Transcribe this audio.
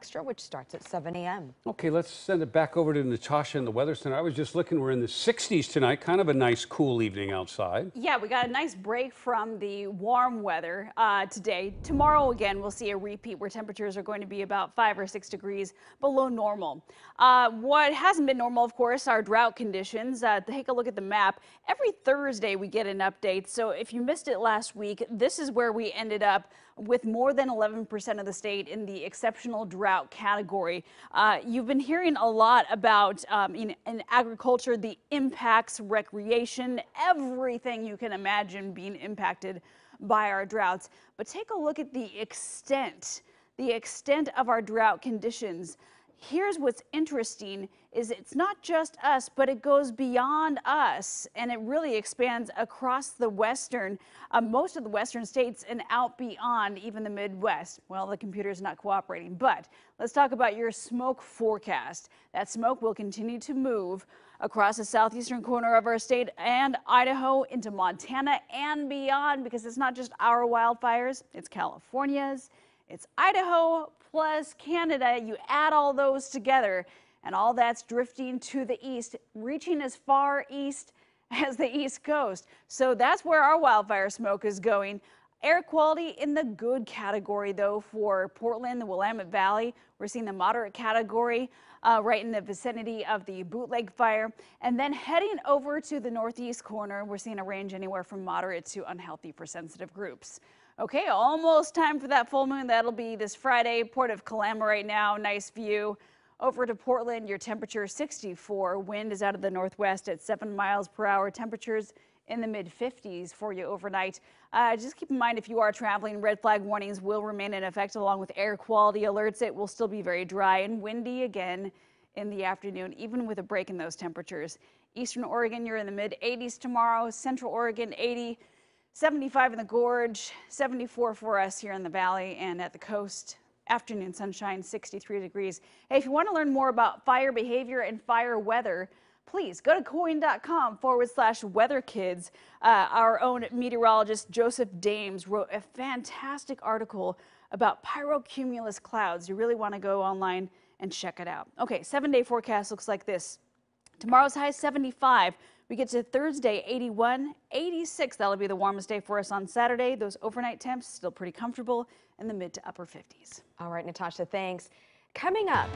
Extra, which starts at 7 a.m. Okay, let's send it back over to Natasha in the Weather Center. I was just looking, we're in the 60s tonight. Kind of a nice, cool evening outside. Yeah, we got a nice break from the warm weather uh, today. Tomorrow, again, we'll see a repeat where temperatures are going to be about 5 or 6 degrees below normal. Uh, what hasn't been normal, of course, are drought conditions. Uh, take a look at the map. Every Thursday, we get an update. So if you missed it last week, this is where we ended up with more than 11% of the state in the exceptional drought drought category. Uh, you've been hearing a lot about um, in, in, agriculture, the impacts, recreation, everything you can imagine being impacted by our droughts. But take a look at the extent, the extent of our drought conditions here's what's interesting is it's not just us, but it goes beyond us and it really expands across the western, uh, most of the western states and out beyond even the Midwest. Well, the computer's not cooperating, but let's talk about your smoke forecast. That smoke will continue to move across the southeastern corner of our state and Idaho into Montana and beyond because it's not just our wildfires, it's California's, it's Idaho plus Canada. You add all those together, and all that's drifting to the east, reaching as far east as the East Coast. So that's where our wildfire smoke is going. Air quality in the good category, though, for Portland, the Willamette Valley. We're seeing the moderate category uh, right in the vicinity of the bootleg fire. And then heading over to the northeast corner, we're seeing a range anywhere from moderate to unhealthy for sensitive groups. Okay, almost time for that full moon. That'll be this Friday. Port of Kalama right now, nice view. Over to Portland, your temperature 64. Wind is out of the northwest at 7 miles per hour. Temperatures in the mid 50s for you overnight. Uh, just keep in mind if you are traveling, red flag warnings will remain in effect along with air quality alerts. It will still be very dry and windy again in the afternoon, even with a break in those temperatures. Eastern Oregon, you're in the mid 80s tomorrow. Central Oregon, 80. 75 in the gorge, 74 for us here in the valley and at the coast. Afternoon sunshine, 63 degrees. Hey, if you want to learn more about fire behavior and fire weather, please go to coin.com forward slash weather kids. Uh, our own meteorologist Joseph Dames wrote a fantastic article about pyrocumulus clouds. You really want to go online and check it out. Okay, seven day forecast looks like this. Tomorrow's high 75. We get to Thursday, 81, 86. That'll be the warmest day for us on Saturday. Those overnight temps still pretty comfortable in the mid to upper 50s. All right, Natasha, thanks. Coming up.